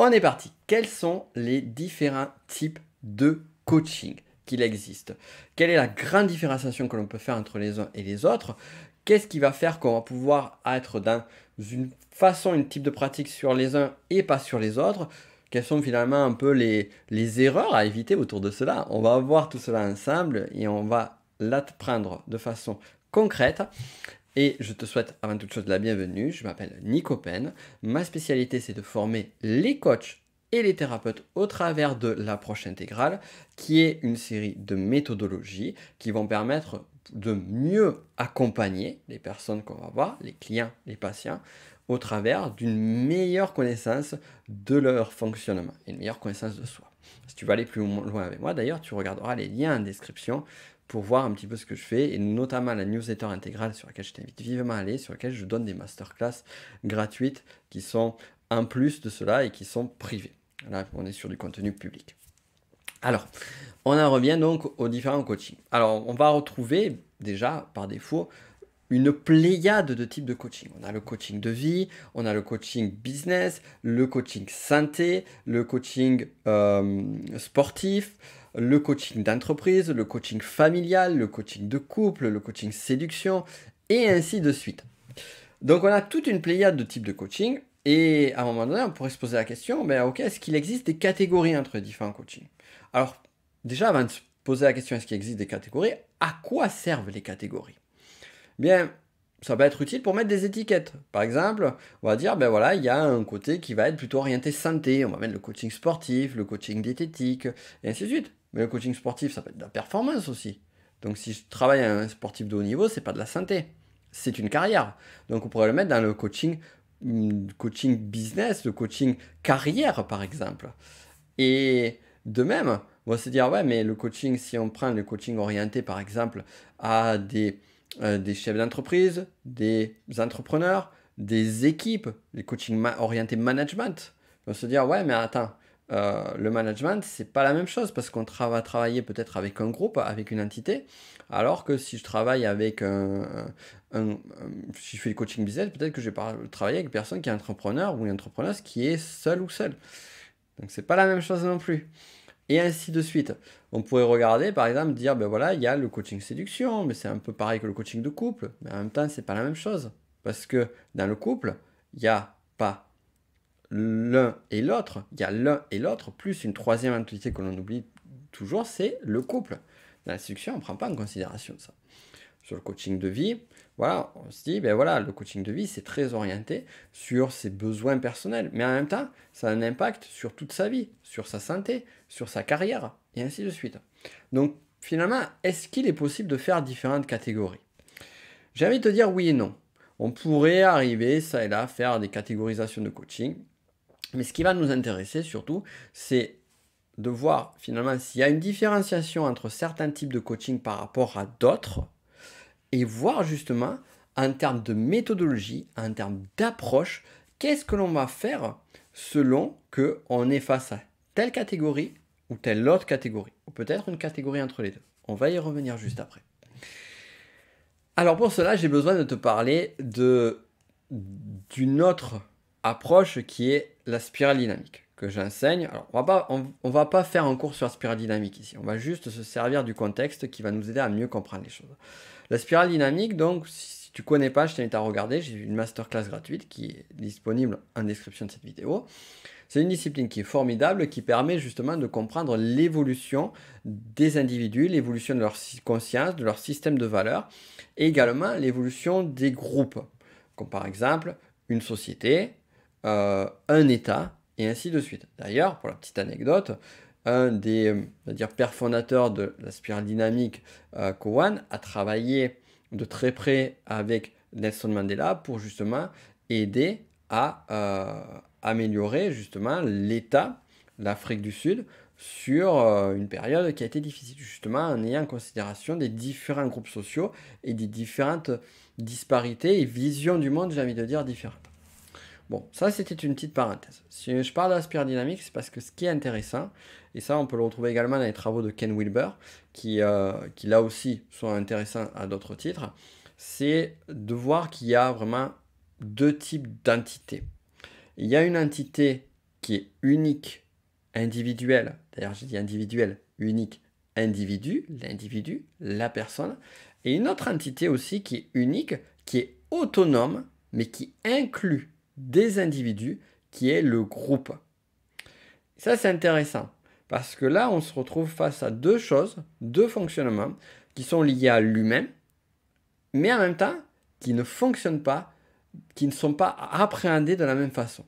On est parti. Quels sont les différents types de coaching qu'il existe Quelle est la grande différenciation que l'on peut faire entre les uns et les autres Qu'est-ce qui va faire qu'on va pouvoir être dans une façon, une type de pratique sur les uns et pas sur les autres Quelles sont finalement un peu les, les erreurs à éviter autour de cela On va voir tout cela ensemble et on va l'apprendre de façon concrète et je te souhaite avant toute chose la bienvenue. Je m'appelle Nico Pen. Ma spécialité, c'est de former les coachs et les thérapeutes au travers de l'approche intégrale, qui est une série de méthodologies qui vont permettre de mieux accompagner les personnes qu'on va voir, les clients, les patients, au travers d'une meilleure connaissance de leur fonctionnement, une meilleure connaissance de soi. Si tu veux aller plus loin avec moi, d'ailleurs, tu regarderas les liens en description pour voir un petit peu ce que je fais, et notamment la newsletter intégrale sur laquelle je t'invite vivement à aller, sur laquelle je donne des masterclass gratuites qui sont en plus de cela et qui sont privées. Là, on est sur du contenu public. Alors, on en revient donc aux différents coachings. Alors, on va retrouver déjà par défaut une pléiade de types de coaching. On a le coaching de vie, on a le coaching business, le coaching santé, le coaching euh, sportif, le coaching d'entreprise, le coaching familial, le coaching de couple, le coaching séduction, et ainsi de suite. Donc on a toute une pléiade de types de coaching, et à un moment donné, on pourrait se poser la question, mais ben, est-ce qu'il existe des catégories entre différents coachings Alors déjà, avant de se poser la question, est-ce qu'il existe des catégories À quoi servent les catégories Bien, ça va être utile pour mettre des étiquettes. Par exemple, on va dire, ben voilà, il y a un côté qui va être plutôt orienté santé, on va mettre le coaching sportif, le coaching diététique, et ainsi de suite. Mais le coaching sportif, ça peut être de la performance aussi. Donc si je travaille à un sportif de haut niveau, c'est pas de la santé, c'est une carrière. Donc on pourrait le mettre dans le coaching, mm, coaching business, le coaching carrière par exemple. Et de même, on va se dire ouais, mais le coaching, si on prend le coaching orienté par exemple à des, euh, des chefs d'entreprise, des entrepreneurs, des équipes, les coachings orienté orientés management, on va se dire ouais, mais attends, euh, le management, c'est pas la même chose parce qu'on va travailler peut-être avec un groupe, avec une entité, alors que si je travaille avec un, si je fais du coaching business, peut-être que je vais travailler avec une personne qui est entrepreneur ou une entrepreneuse qui est seule ou seule. Donc c'est pas la même chose non plus. Et ainsi de suite. On pourrait regarder, par exemple, dire ben voilà, il y a le coaching séduction, mais c'est un peu pareil que le coaching de couple, mais en même temps, c'est pas la même chose parce que dans le couple, il n'y a pas l'un et l'autre, il y a l'un et l'autre, plus une troisième entité que l'on oublie toujours, c'est le couple. Dans la séduction, on ne prend pas en considération ça. Sur le coaching de vie, voilà, on se dit, ben voilà, le coaching de vie, c'est très orienté sur ses besoins personnels, mais en même temps, ça a un impact sur toute sa vie, sur sa santé, sur sa carrière, et ainsi de suite. Donc, finalement, est-ce qu'il est possible de faire différentes catégories J'ai envie de te dire oui et non. On pourrait arriver, ça et là, à faire des catégorisations de coaching, mais ce qui va nous intéresser surtout, c'est de voir finalement s'il y a une différenciation entre certains types de coaching par rapport à d'autres, et voir justement en termes de méthodologie, en termes d'approche, qu'est-ce que l'on va faire selon qu'on est face à telle catégorie ou telle autre catégorie, ou peut-être une catégorie entre les deux. On va y revenir juste après. Alors pour cela, j'ai besoin de te parler d'une autre approche qui est la spirale dynamique que j'enseigne. Alors, on va pas, on, va pas faire un cours sur la spirale dynamique ici. On va juste se servir du contexte qui va nous aider à mieux comprendre les choses. La spirale dynamique, donc, si tu connais pas, je t'invite à regarder. J'ai une masterclass gratuite qui est disponible en description de cette vidéo. C'est une discipline qui est formidable, qui permet justement de comprendre l'évolution des individus, l'évolution de leur conscience, de leur système de valeurs, et également l'évolution des groupes, comme par exemple une société, euh, un État, et ainsi de suite. D'ailleurs, pour la petite anecdote, un des euh, dire, pères fondateurs de la spirale dynamique, Kowan euh, a travaillé de très près avec Nelson Mandela pour justement aider à améliorer justement l'état l'Afrique du Sud sur une période qui a été difficile justement en ayant en considération des différents groupes sociaux et des différentes disparités et visions du monde, j'ai envie de dire différentes. Bon, ça c'était une petite parenthèse. Si je parle dynamique, c'est parce que ce qui est intéressant, et ça on peut le retrouver également dans les travaux de Ken Wilber, qui, euh, qui là aussi sont intéressants à d'autres titres, c'est de voir qu'il y a vraiment deux types d'entités. Il y a une entité qui est unique, individuelle, d'ailleurs j'ai dit individuelle, unique, individu, l'individu, la personne, et une autre entité aussi qui est unique, qui est autonome, mais qui inclut des individus qui est le groupe. Ça, c'est intéressant parce que là, on se retrouve face à deux choses, deux fonctionnements qui sont liés à lui-même mais en même temps qui ne fonctionnent pas, qui ne sont pas appréhendés de la même façon.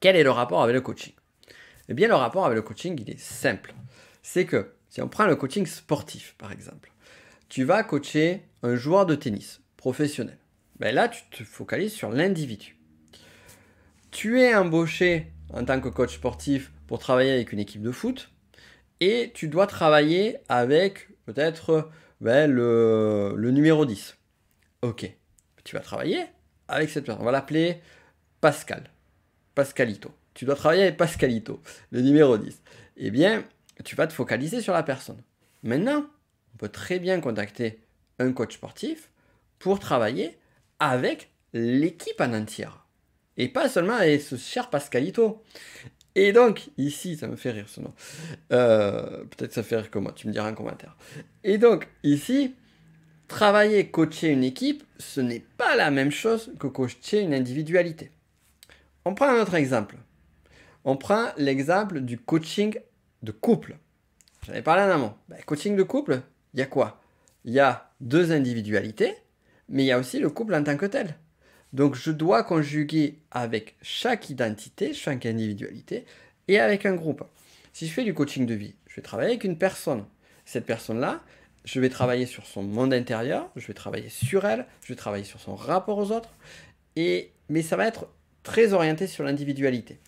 Quel est le rapport avec le coaching Eh bien, le rapport avec le coaching, il est simple. C'est que si on prend le coaching sportif, par exemple, tu vas coacher un joueur de tennis professionnel. Ben là, tu te focalises sur l'individu tu es embauché en tant que coach sportif pour travailler avec une équipe de foot et tu dois travailler avec peut-être ben, le, le, numéro 10. Ok, tu vas travailler avec cette personne. On va l'appeler Pascal. Pascalito. Tu dois travailler avec Pascalito, le numéro 10. Eh bien, tu vas te focaliser sur la personne. Maintenant, on peut très bien contacter un coach sportif pour travailler avec l'équipe en entière. Et pas seulement à ce cher Pascalito. Et donc, ici, ça me fait rire ce nom. Euh, peut-être ça fait rire que moi, tu me diras un commentaire. Et donc, ici, travailler, coacher une équipe, ce n'est pas la même chose que coacher une individualité. On prend un autre exemple. On prend l'exemple du coaching de couple. J'en ai parlé en amont. Ben, coaching de couple, il y a quoi Il y a deux individualités, mais il y a aussi le couple en tant que tel. Donc je dois conjuguer avec chaque identité, chaque individualité et avec un groupe. Si je fais du coaching de vie, je vais travailler avec une personne. Cette personne-là, je vais travailler sur son monde intérieur, je vais travailler sur elle, je vais travailler sur son rapport aux autres, et, mais ça va être très orienté sur l'individualité.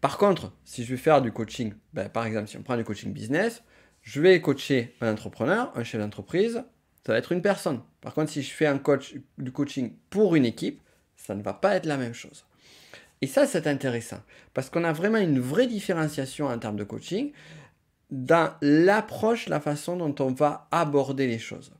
Par contre, si je vais faire du coaching, ben, par exemple si on prend du coaching business, je vais coacher un entrepreneur, un chef d'entreprise, ça va être une personne. Par contre, si je fais un coach, du coaching pour une équipe, ça ne va pas être la même chose. Et ça, c'est intéressant, parce qu'on a vraiment une vraie différenciation en termes de coaching dans l'approche, la façon dont on va aborder les choses.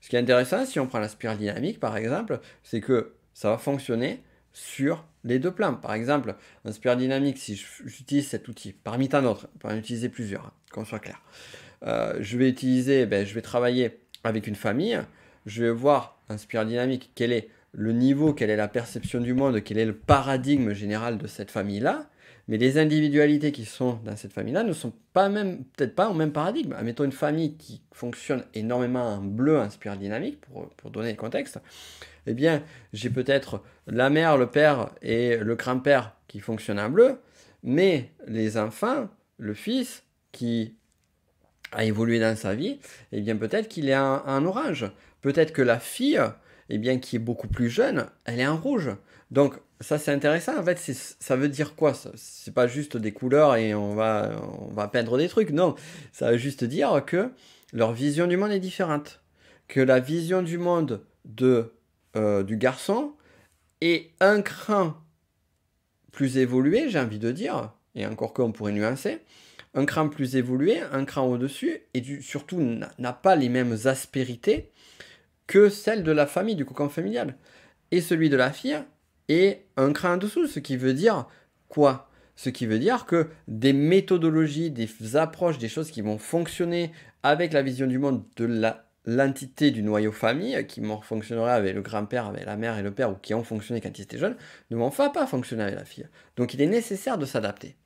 Ce qui est intéressant, si on prend la spirale dynamique, par exemple, c'est que ça va fonctionner sur les deux plans. Par exemple, en spirale dynamique, si j'utilise cet outil, parmi tant d'autres, on utiliser plusieurs, hein, qu'on soit clair, euh, je vais utiliser, ben, je vais travailler avec une famille, je vais voir un spirale dynamique, quel est le niveau, quelle est la perception du monde, quel est le paradigme général de cette famille-là. Mais les individualités qui sont dans cette famille-là ne sont pas même, peut-être pas au même paradigme. Mettons une famille qui fonctionne énormément en bleu, en spirale dynamique, pour, donner le contexte. Eh bien, j'ai peut-être la mère, le père et le grand-père qui fonctionnent en bleu, mais les enfants, le fils, qui a évolué dans sa vie, et eh bien peut-être qu'il est un, orange. Peut-être que la fille, eh bien qui est beaucoup plus jeune, elle est un rouge. Donc ça c'est intéressant. En fait, ça veut dire quoi C'est pas juste des couleurs et on va on va peindre des trucs. Non, ça veut juste dire que leur vision du monde est différente, que la vision du monde de euh, du garçon est un cran plus évolué, j'ai envie de dire, et encore qu'on pourrait nuancer, un crâne plus évolué, un cran au-dessus, et surtout n'a pas les mêmes aspérités que celle de la famille, du cocon familial. Et celui de la fille est un crâne en dessous, ce qui veut dire quoi ce qui veut dire que des méthodologies, des approches, des choses qui vont fonctionner avec la vision du monde de l'entité du noyau famille, qui fonctionnerait avec le grand-père, avec la mère et le père, ou qui ont fonctionné quand ils étaient jeunes, ne vont pas fonctionner avec la fille. Donc il est nécessaire de s'adapter.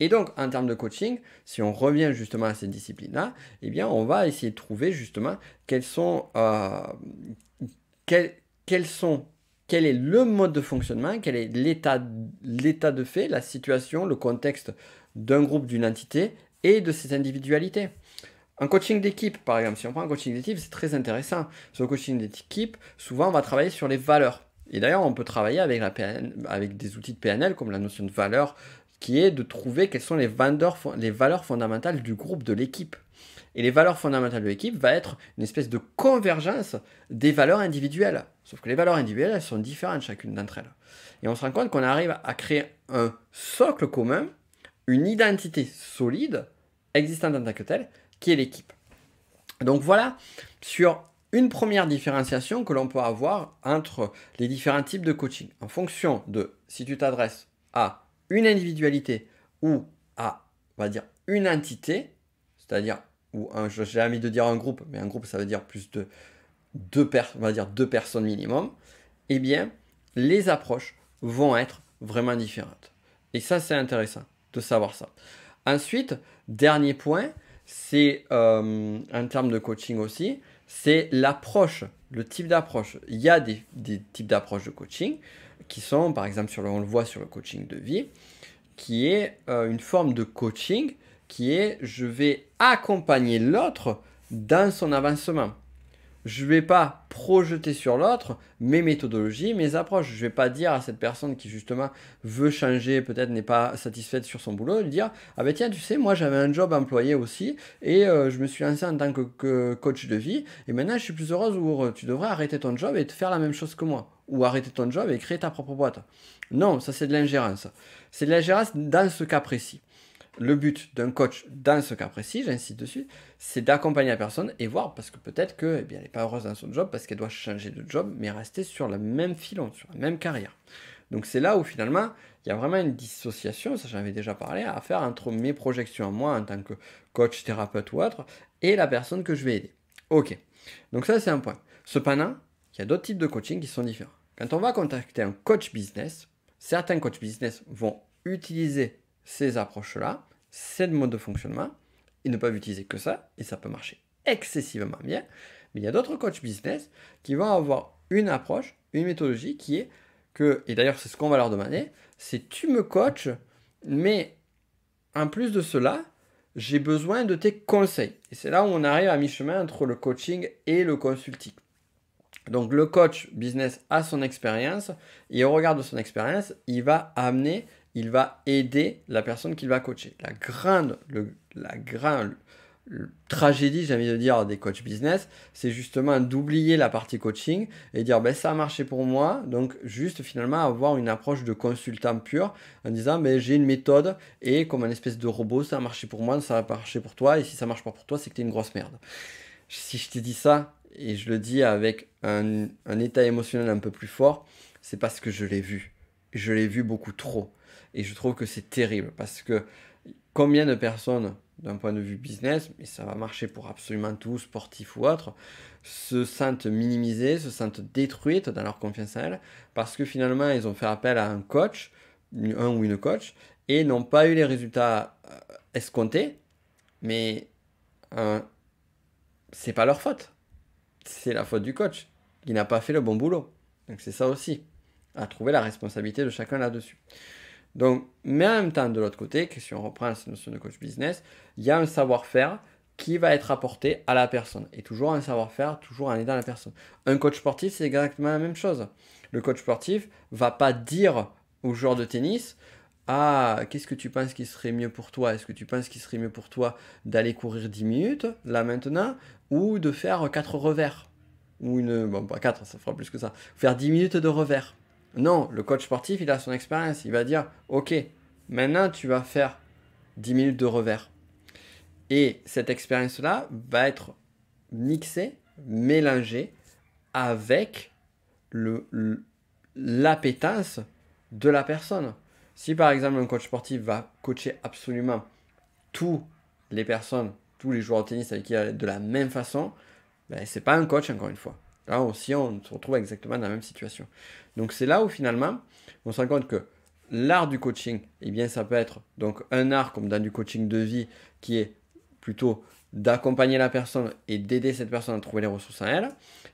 Et donc, en termes de coaching, si on revient justement à cette discipline-là, eh bien, on va essayer de trouver justement quels sont, euh, sont quel est le mode de fonctionnement, quel est l'état de fait, la situation, le contexte d'un groupe, d'une entité et de ses individualités. Un coaching d'équipe, par exemple, si on prend un coaching d'équipe, c'est très intéressant. Sur le coaching d'équipe, souvent on va travailler sur les valeurs. Et d'ailleurs, on peut travailler avec, la avec des outils de PNL comme la notion de valeur qui est de trouver quelles sont les, les valeurs fondamentales du groupe, de l'équipe. Et les valeurs fondamentales de l'équipe va être une espèce de convergence des valeurs individuelles. Sauf que les valeurs individuelles, sont différentes chacune d'entre elles. Et on se rend compte qu'on arrive à créer un socle commun, une identité solide, existante en tant que telle, qui est l'équipe. Donc voilà sur une première différenciation que l'on peut avoir entre les différents types de coaching. En fonction de si tu t'adresses à une individualité ou à, on va dire, une entité, c'est-à-dire, ou j'ai envie de dire un groupe, mais un groupe, ça veut dire plus de deux, on va dire deux personnes minimum, eh bien, les approches vont être vraiment différentes. Et ça, c'est intéressant de savoir ça. Ensuite, dernier point, c'est euh, en termes de coaching aussi, c'est l'approche, le type d'approche. Il y a des, des types d'approches de coaching qui sont, par exemple, sur le, on le voit sur le coaching de vie, qui est euh, une forme de coaching qui est je vais accompagner l'autre dans son avancement je ne vais pas projeter sur l'autre mes méthodologies, mes approches. Je ne vais pas dire à cette personne qui justement veut changer, peut-être n'est pas satisfaite sur son boulot, de dire ah ben tiens tu sais moi j'avais un job employé aussi et euh, je me suis lancé en tant que, coach de vie et maintenant je suis plus heureuse ou heureux. Tu devrais arrêter ton job et te faire la même chose que moi ou arrêter ton job et créer ta propre boîte. Non, ça c'est de l'ingérence. C'est de l'ingérence dans ce cas précis le but d'un coach dans ce cas précis, j'insiste dessus, c'est d'accompagner la personne et voir, parce que peut-être que, eh bien, n'est pas heureuse dans son job, parce qu'elle doit changer de job, mais rester sur la même filon, sur la même carrière. Donc c'est là où finalement, il y a vraiment une dissociation, ça j'en avais déjà parlé, à faire entre mes projections à moi en tant que coach, thérapeute ou autre, et la personne que je vais aider. Ok, donc ça c'est un point. Cependant, il y a d'autres types de coaching qui sont différents. Quand on va contacter un coach business, certains coach business vont utiliser ces approches-là, ces modes de fonctionnement, ils ne peuvent utiliser que ça, et ça peut marcher excessivement bien. Mais il y a d'autres coachs business qui vont avoir une approche, une méthodologie qui est que, et d'ailleurs c'est ce qu'on va leur demander, c'est tu me coaches, mais en plus de cela, j'ai besoin de tes conseils. Et c'est là où on arrive à mi-chemin entre le coaching et le consulting. Donc le coach business a son expérience et au regard de son expérience, il va amener il va aider la personne qu'il va coacher. La grande, la grande tragédie, j'ai envie de dire, des coachs business, c'est justement d'oublier la partie coaching et dire ben, ça a marché pour moi. Donc, juste finalement avoir une approche de consultant pur en disant mais ben, j'ai une méthode et comme un espèce de robot, ça a marché pour moi, ça a marché pour toi et si ça marche pas pour toi, c'est que tu es une grosse merde. Si je te dis ça et je le dis avec un état émotionnel un peu plus fort, c'est parce que je l'ai vu. Je l'ai vu beaucoup trop. Et je trouve que c'est terrible parce que combien de personnes, d'un point de vue business, mais ça va marcher pour absolument tous, sportifs ou autres, se sentent minimisées, se sentent détruites dans leur confiance en elles parce que finalement, ils ont fait appel à un coach, un ou une coach, et n'ont pas eu les résultats euh, escomptés, mais ce euh, c'est pas leur faute. C'est la faute du coach qui n'a pas fait le bon boulot. Donc c'est ça aussi, à trouver la responsabilité de chacun là-dessus. Donc, mais en même temps, de l'autre côté, si on reprend cette notion de coach business, il y a un savoir-faire qui va être apporté à la personne. Et toujours un savoir-faire, toujours en aidant la personne. Un coach sportif, c'est exactement la même chose. Le coach sportif va pas dire au joueur de tennis, ah, qu'est-ce que tu penses qui serait mieux pour toi Est-ce que tu penses qu'il serait mieux pour toi d'aller courir 10 minutes, là maintenant, ou de faire 4 revers Ou une... Bon, pas 4, ça fera plus que ça. Faire 10 minutes de revers. Non, le coach sportif, il a son expérience. Il va dire, OK, maintenant tu vas faire 10 minutes de revers. Et cette expérience-là va être mixée, mélangée avec l'appétence de la personne. Si par exemple un coach sportif va coacher absolument tous les personnes, tous les joueurs de tennis avec qui de la même façon, ben, c'est pas un coach encore une fois. Là ah, aussi, on se retrouve exactement dans la même situation. Donc c'est là où finalement, on se rend compte que l'art du coaching, eh bien, ça peut être donc un art comme dans du coaching de vie qui est plutôt d'accompagner la personne et d'aider cette personne à trouver les ressources en elle.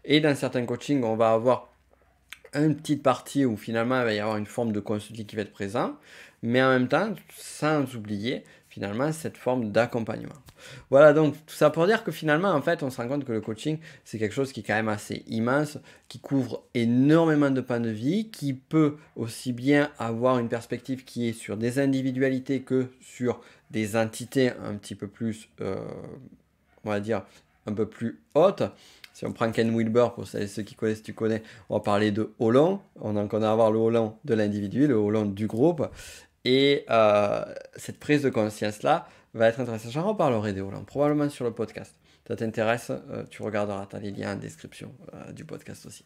Et dans certains coachings, on va avoir une petite partie où finalement il va y avoir une forme de consulting qui va être présent, mais en même temps, sans oublier finalement cette forme d'accompagnement. Voilà donc tout ça pour dire que finalement en fait on se rend compte que le coaching c'est quelque chose qui est quand même assez immense, qui couvre énormément de pans de vie, qui peut aussi bien avoir une perspective qui est sur des individualités que sur des entités un petit peu plus, euh, on va dire, un peu plus hautes. Si on prend Ken Wilber, pour ceux qui connaissent, tu connais, on va parler de Holland. On encore à avoir le Holland de l'individu, le Holland du groupe. Et euh, cette prise de conscience-là va être intéressante. J'en reparlerai des probablement sur le podcast. Ça t'intéresse, euh, tu regarderas, tu les liens en description euh, du podcast aussi.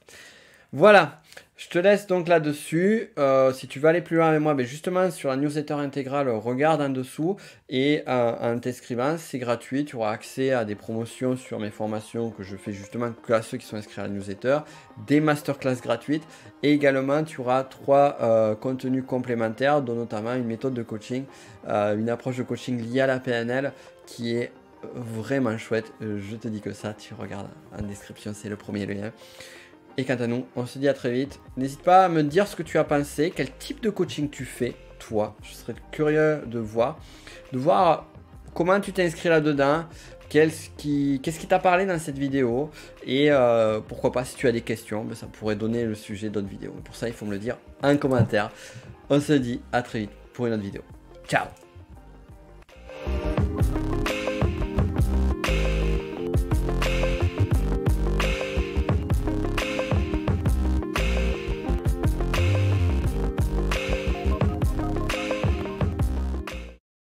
Voilà. Je te laisse donc là-dessus. Euh, si tu veux aller plus loin avec moi, mais ben justement sur la newsletter intégrale, regarde en dessous et un euh, en t'inscrivant, c'est gratuit. Tu auras accès à des promotions sur mes formations que je fais justement à ceux qui sont inscrits à la newsletter, des masterclass gratuites et également tu auras trois euh, contenus complémentaires, dont notamment une méthode de coaching, une approche de coaching liée à la PNL qui est vraiment chouette. Je te dis que ça, tu regardes en description, c'est le premier lien. Et quant à nous, on se dit à très vite. N'hésite pas à me dire ce que tu as pensé, quel type de coaching tu fais, toi. Je serais curieux de voir, de voir comment tu t'es inscrit là-dedans, qu'est-ce qui t'a parlé dans cette vidéo, et euh, pourquoi pas si tu as des questions, ben, ça pourrait donner le sujet d'autres vidéos. Pour ça, il faut me le dire en commentaire. On se dit à très vite pour une autre vidéo. Ciao